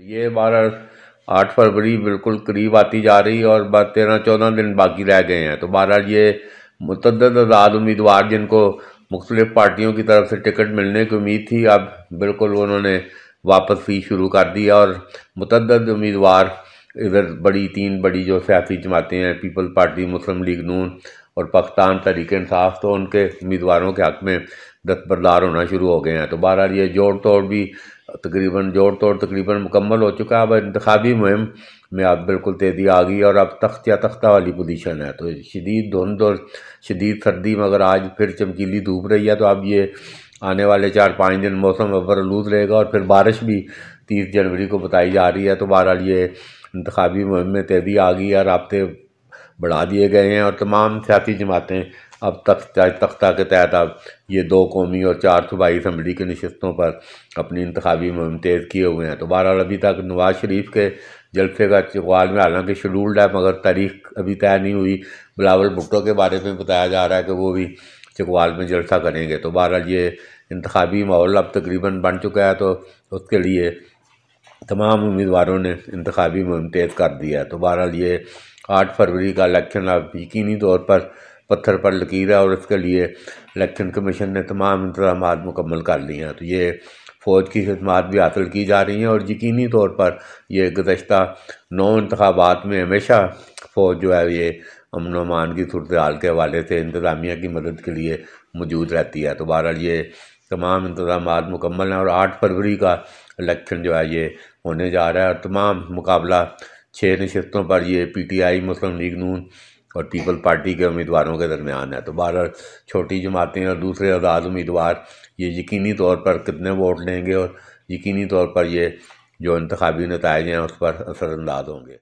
तो ये बारह आठ फरवरी बिल्कुल करीब आती जा रही और तेरह चौदह दिन बाकी रह गए हैं तो बहरहाल ये मुतद आज़ाद उम्मीदवार जिनको मुख्तलिफ़ पार्टियों की तरफ से टिकट मिलने की उम्मीद थी अब बिल्कुल उन्होंने वापस ही शुरू कर दी और मुतद उम्मीदवार इधर बड़ी तीन बड़ी जो सियासी जमातें हैं people party Muslim League Noon और पाकिस्तान तरीक इंसाफ तो उनके उम्मीदवारों के हक़ में दस्तबरदार होना शुरू हो गए हैं तो बहरहाल ये जोड़ तोड़ भी तकरीबन जोड़ तोड़ तकरीबन मुकम्मल हो चुका है अब इंतबी मुहिम में अब बिल्कुल तेज़ी आ गई और अब तख्त या तख्ता वाली पोजीशन है तो शदीद धुंध और शदीद सर्दी मगर आज फिर चमकीली धूप रही है तो अब ये आने वाले चार पाँच दिन मौसम बरलूज रहेगा और फिर बारिश भी तीस जनवरी को बताई जा रही है तो बहरहाल ये इंतबी मुहिम में तेज़ी आ गई है रबते बढ़ा दिए गए हैं और तमाम सियासी जमातें अब तख्त तख्ता के तहत अब ये दो कौमी और चार सूबाई इसम्बली की नशस्तों पर अपनी इंतबी तेज़ किए हुए हैं तो बहरहाल अभी तक नवाज़ शरीफ के जलसे का चकवाल में हालांकि शेड्यूल्ड है मगर तारीख अभी तय नहीं हुई बिलावल भुट्टो के बारे में बताया जा रहा है कि वो भी चकवाल में जलसा करेंगे तो बहरहाल ये इंतबी माहौल अब तकरीबन बन चुका है तो उसके लिए तमाम उम्मीदवारों ने इंतबी तेज़ कर दिया है तो बहरहाल ये आठ फरवरी का इलेक्शन अब यकीनी तौर पर पत्थर पर लकीर है और उसके लिए इलेक्शन कमीशन ने तमाम इंतजाम मुकम्मल कर लिए हैं तो ये फ़ौज की खदमात भी हासिल की जा रही हैं और यकीनी तौर पर ये गुज्त नौ इंतबात में हमेशा फ़ौज जो है ये अमन अमान की सूरत हाल के हवाले से इंतज़ामिया की मदद के लिए मौजूद रहती है तो बहरहाल ये तमाम इंतजाम मुकम्मल हैं और आठ फरवरी का इलेक्शन जो है ये होने जा रहा है और तमाम मुकाबला छः नशस्तों पर ये P T I Muslim League Noon और पीपल पार्टी के उम्मीदवारों के दरमियान है तो बारह छोटी जमातें और दूसरे आज़ाद उम्मीदवार ये यकीनी तौर पर कितने वोट लेंगे और यकीनी तौर पर ये जो इंतबी नतज हैं उस पर असरानंदाज होंगे